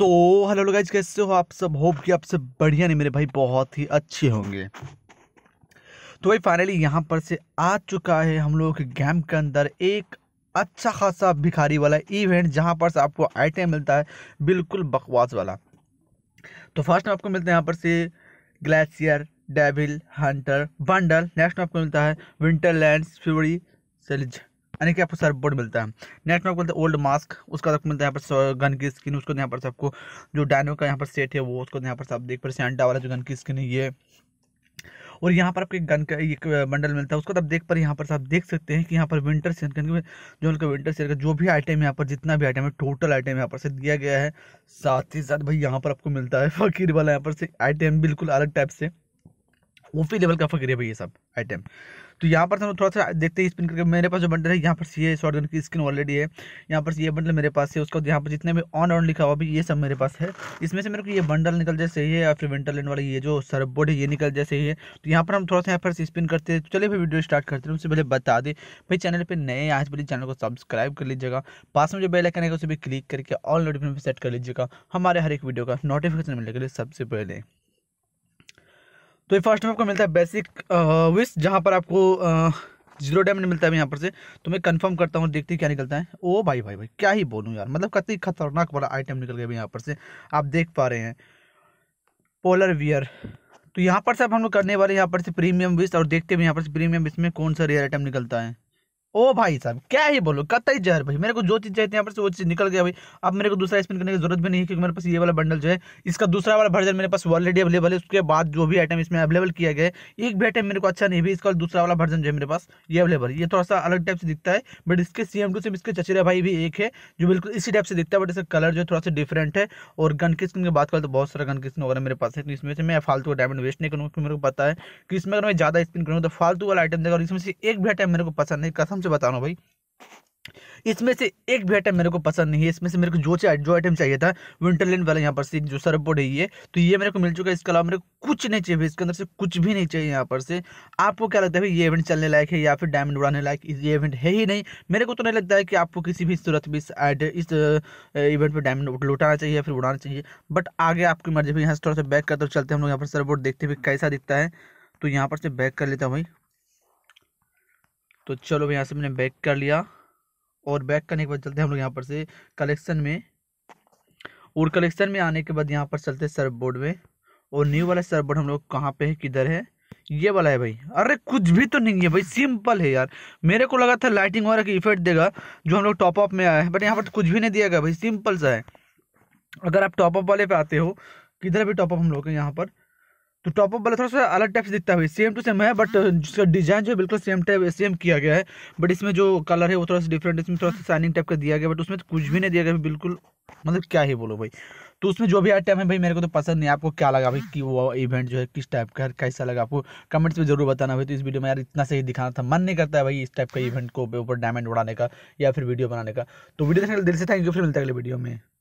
So hello लोग कैसे हो आप सब होप कि आप सब बढ़िया नहीं मेरे भाई बहुत ही अच्छे होंगे तो भाई फाइनली यहाँ पर से आ चुका है हम लोगों के गेम के अंदर एक अच्छा खासा भिखारी वाला इवेंट जहाँ पर से आपको आइटम मिलता है बिल्कुल बकवास वाला तो फर्स्ट में आपको मिलता है यहाँ पर से glacier devil hunter bundle next में आपको मिलता है विंटरलैंड फ्यूरी सेलिज यानी कि आपको सर्फबोर्ड मिलता है नेक्स्ट में आपको मिलता है ओल्ड मास्क उसका आपको मिलता है यहाँ पर गन की स्किन उसको यहाँ पर सबको जो डायनो का यहाँ पर सेट है वो उसको यहाँ पर सब देख पर सेंटा वाला जो गन की स्किन है ये और यहाँ पर आपको एक गन का एक बंडल मिलता है उसको आप देख पर यहाँ पर आप देख सकते हैं कि यहाँ पर विंटर सेल गन जो उनका विंटर सीजन का जो भी आइटम यहाँ पर जितना भी आइटम है टोटल आइटम यहाँ पर से दिया गया है साथ ही साथ भाई यहाँ पर आपको मिलता है फकीर वाला यहाँ पर से आइटम बिल्कुल अलग टाइप से ओपी लेवल का फकीर है भाई ये सब आइटम तो यहाँ पर हम थोड़ा सा देखते हैं स्पिन करके मेरे पास जो बंडल है यहाँ पर सी है शॉर्ट की स्किन ऑलरेडी है यहाँ पर ये बंडल मेरे पास है उसका यहाँ पर जितने भी ऑन ऑन लिखा हुआ भी ये सब मेरे पास है इसमें से मेरे को ये बंडल निकल जैसे ही है या फिर लैंड वाला ये जो सरबोर्ड है ये निकल जैसे ही है तो यहाँ पर हम थोड़ा सा यहाँ पर स्पिन करते हैं तो चलिए भाई वीडियो स्टार्ट करते हैं उससे पहले बता दें भाई चैनल पर नए आज पहले चैनल को सब्सक्राइब कर लीजिएगा पास में जो बेल आइकन है उसे भी क्लिक करके ऑल नोटिफिकेशन सेट कर लीजिएगा हमारे हर एक वीडियो का नोटिफिकेशन मिलने के लिए सबसे पहले तो ये फर्स्ट में आपको मिलता है बेसिक विश uh, जहाँ पर आपको जीरो uh, डायमंड मिलता है यहाँ पर से तो मैं कंफर्म करता हूँ देखते क्या निकलता है ओ भाई भाई भाई क्या ही बोलूँ यार मतलब कति खतरनाक वाला आइटम निकल गया यहाँ पर से आप देख पा रहे हैं पोलर वियर तो यहाँ पर से आप हम लोग करने वाले यहाँ पर से प्रीमियम विश और देखते हैं यहाँ पर से प्रीमियम विश में कौन सा रेयर आइटम निकलता है ओ भाई साहब क्या ही बोलो कतई जहर भाई मेरे को जो चीज़ चाहिए यहाँ पर से वो चीज़ निकल गया भाई अब मेरे को दूसरा स्पिन करने की जरूरत भी नहीं है क्योंकि मेरे पास ये वाला बंडल जो है इसका दूसरा वाला वर्जन मेरे पास ऑलरेडी अवेलेबल है उसके बाद जो भी आइटम इसमें अवेलेबल किया गया है एक भी आइटम मेरे को अच्छा नहीं भी इसका दूसरा वाला वर्जन जो है मेरे पास ये अवेलेबल ये थोड़ा सा अलग टाइप से दिखता है बट इसके सी एम टू से इसके चचेरा भाई भी एक है जो बिल्कुल इसी टाइप से दिखता है बट इसका कलर जो है थोड़ा सा डिफरेंट है और गन की स्किन की बात करें तो बहुत सारा गन की स्किन वगैरह मेरे पास है तो इसमें से मैं फालतू का डायमंड वेस्ट नहीं करूँगा क्योंकि मेरे को पता है कि इसमें अगर मैं ज़्यादा स्पिन करूँगा तो फालतू वाला आइटम देगा और इसमें से एक भी आइटम मेरे को पसंद नहीं कसम आराम से बता रहा हूँ भाई इसमें से एक भी आइटम मेरे को पसंद नहीं है इसमें से मेरे को जो चाहिए जो आइटम चाहिए था विंटरलैंड वाला यहाँ पर से जो सरबोर्ड है ये तो ये मेरे को मिल चुका है इसके अलावा मेरे को कुछ नहीं चाहिए इसके अंदर से कुछ भी नहीं चाहिए यहाँ पर से आपको क्या लगता है भाई ये इवेंट चलने लायक है या फिर डायमंड उड़ाने लायक ये इवेंट है ही नहीं मेरे को तो नहीं लगता है कि आपको किसी भी सूरत भी इस इस इवेंट पर डायमंड लुटाना चाहिए या फिर उड़ाना चाहिए बट आगे आपकी मर्जी यहाँ से थोड़ा सा बैक कर तो चलते हम लोग यहाँ पर सरबोर्ड देखते हुए कैसा दिखता है तो यहाँ पर से बैक कर लेता हूँ भाई तो चलो भाई यहाँ से मैंने बैक कर लिया और बैक करने के बाद चलते हैं हम लोग यहाँ पर से कलेक्शन में और कलेक्शन में आने के बाद यहाँ पर चलते सर्व बोर्ड में और न्यू वाला सर्व बोर्ड हम लोग कहाँ पे है किधर है ये वाला है भाई अरे कुछ भी तो नहीं है भाई सिंपल है यार मेरे को लगा था लाइटिंग वगैरह की इफेक्ट देगा जो हम लोग टॉप अप में आया है बट यहाँ पर तो कुछ भी नहीं दिया गया भाई सिंपल सा है अगर आप टॉप अप वाले पे आते हो किधर भी टॉप अप हम लोग के यहाँ पर तो टॉप अप वाला थोड़ा सा अलग टाइप से दिखता है सेम टू सेम है बट हाँ। जिसका डिजाइन जो है बिल्कुल सेम टाइप सेम किया गया है बट इसमें जो कलर है वो थोड़ा सा डिफरेंट इसमें थोड़ा सा शाइनिंग टाइप का दिया गया बट उसमें तो कुछ भी नहीं दिया गया बिल्कुल मतलब क्या ही बोलो भाई तो उसमें जो भी आइटम है भाई मेरे को तो पसंद नहीं आपको क्या लगा भाई कि वो इवेंट जो है किस टाइप का कैसा लगा आपको कमेंट्स में जरूर बताना भाई तो इस वीडियो में यार इतना सही दिखाना था मन नहीं करता है भाई इस टाइप का इवेंट को ऊपर डायमंड उड़ाने का या फिर वीडियो बनाने का तो वीडियो देखने दिल से थैंक यू फिर मिलता है अगले वीडियो में